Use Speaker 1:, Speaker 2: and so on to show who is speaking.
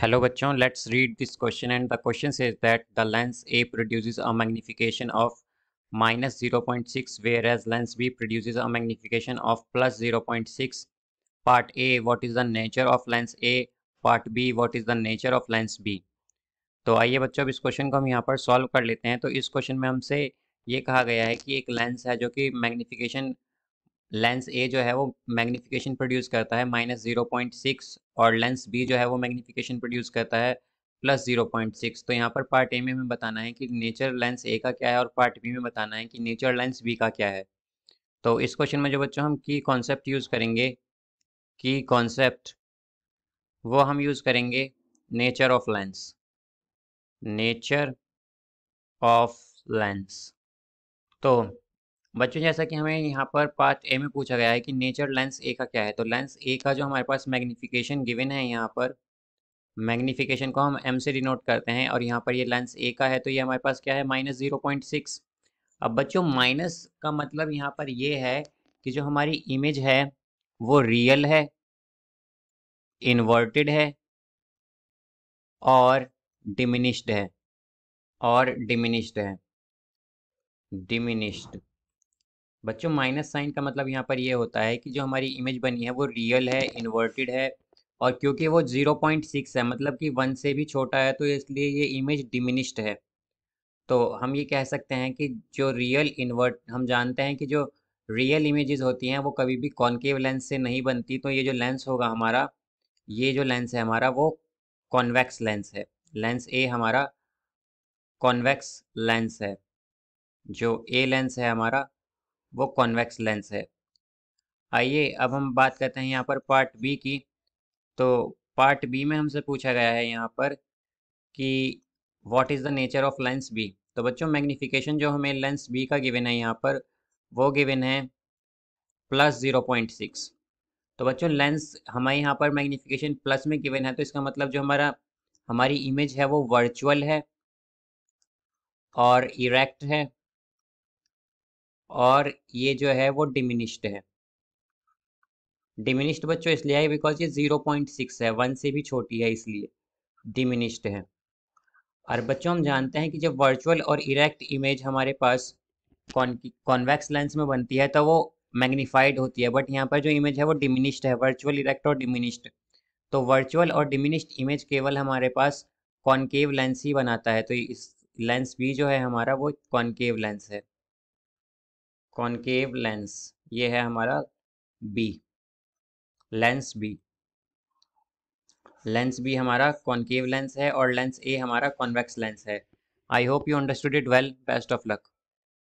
Speaker 1: hello बच्चों let's read this question and the question is that the lens A produces a magnification of minus zero point six whereas lens B produces a magnification of plus zero point six part A what is the nature of lens A part B what is the nature of lens B तो आइए बच्चों अब इस question को हम यहाँ पर solve कर लेते हैं तो इस क्वेश्चन में हमसे ये कहा गया है कि एक लेंस है जो कि मैग्नीफिकेशन लेंस ए जो है वो मैग्नीफिकेशन प्रोड्यूस करता है माइनस जीरो पॉइंट सिक्स और लेंस बी जो है वो मैग्नीफिकेशन प्रोड्यूस करता है प्लस जीरो पॉइंट सिक्स तो यहाँ पर पार्ट ए में हमें बताना है कि नेचर लेंस ए का क्या है और पार्ट बी में बताना है कि नेचर लेंस बी का क्या है तो इस क्वेश्चन में जो बच्चों हम की कॉन्सेप्ट यूज़ करेंगे की कॉन्सेप्ट वो हम यूज़ करेंगे nature of lens nature of lens तो बच्चों जैसा कि हमें यहाँ पर पार्ट ए में पूछा गया है कि नेचर लेंस ए का क्या है तो लेंस ए का जो हमारे पास मैग्निफिकेशन गिवन है यहाँ पर मैग्निफिकेशन को हम एम से डिनोट करते हैं और यहाँ पर ये लेंस ए का है तो ये हमारे पास क्या है माइनस ज़ीरो पॉइंट सिक्स अब बच्चों माइनस का मतलब यहाँ पर ये है कि जो हमारी इमेज है वो रियल है इन्वर्टेड है और डिमिनिश्ड है और डिमिनिश्ड है डिमिनिश्ड बच्चों माइनस साइन का मतलब यहाँ पर ये होता है कि जो हमारी इमेज बनी है वो रियल है इन्वर्टेड है और क्योंकि वो जीरो पॉइंट सिक्स है मतलब कि वन से भी छोटा है तो इसलिए ये इमेज डिमिनिश्ड है तो हम ये कह सकते हैं कि जो रियल इन्वर्ट हम जानते हैं कि जो रियल इमेजेस होती हैं वो कभी भी कॉन्केव लेंस से नहीं बनती तो ये जो लेंस होगा हमारा ये जो लेंस है हमारा वो कॉन्वेक्स लेंस है लेंस ए हमारा कॉन्वेक्स लेंस है जो ए लेंस है हमारा वो कॉन्वेक्स लेंस है आइए अब हम बात करते हैं यहाँ पर पार्ट बी की तो पार्ट बी में हमसे पूछा गया है यहाँ पर कि what is the nature of lens B तो बच्चों मैग्नीफिकेशन जो हमें लेंस बी का गिवन है यहाँ पर वो गिवन है प्लस ज़ीरो पॉइंट सिक्स तो बच्चों लेंस हमारे यहाँ पर मैग्नीफिकेशन प्लस में गिवन है तो इसका मतलब जो हमारा हमारी इमेज है वो वर्चुअल है और इरेक्ट है और ये जो है वो डिमिनिश्ड है डिमिनिश्ड बच्चों इसलिए है बिकॉज ये ज़ीरो पॉइंट सिक्स है वन से भी छोटी है इसलिए डिमिनिश्ड है और बच्चों हम जानते हैं कि जब वर्चुअल और इरेक्ट इमेज हमारे पास कॉन्वेक्स लेंस में बनती है तो वो मैग्नीफाइड होती है बट यहाँ पर जो इमेज है वो डिमिनिश्ड है वर्चुअल इरेक्ट और डिमिनिश्ड तो वर्चुअल और डिमिनिश्ड इमेज केवल हमारे पास कॉन्केव लेंस ही बनाता है तो इस लेंस भी जो है हमारा वो कॉन्केव लेंस है कॉन्केव लेंस ये है हमारा B lens B lens B हमारा कॉन्केव लेंस है और लेंस ए हमारा कॉन्वेक्स लेंस है I hope you understood it well best of luck